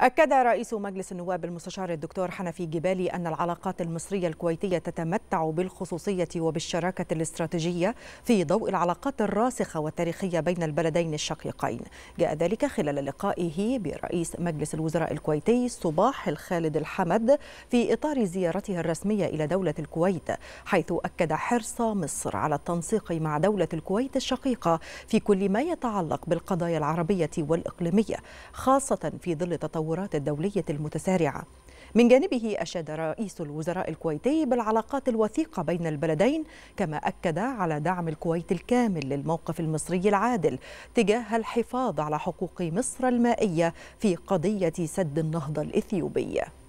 أكد رئيس مجلس النواب المستشار الدكتور حنفي جبالي أن العلاقات المصرية الكويتية تتمتع بالخصوصية وبالشراكة الاستراتيجية في ضوء العلاقات الراسخة والتاريخية بين البلدين الشقيقين جاء ذلك خلال لقائه برئيس مجلس الوزراء الكويتي صباح الخالد الحمد في إطار زيارته الرسمية إلى دولة الكويت حيث أكد حرص مصر على التنسيق مع دولة الكويت الشقيقة في كل ما يتعلق بالقضايا العربية والإقليمية خاصة في ظل تطور التطورات الدولية المتسارعة من جانبه أشاد رئيس الوزراء الكويتي بالعلاقات الوثيقة بين البلدين كما أكد على دعم الكويت الكامل للموقف المصري العادل تجاه الحفاظ على حقوق مصر المائية في قضية سد النهضة الإثيوبية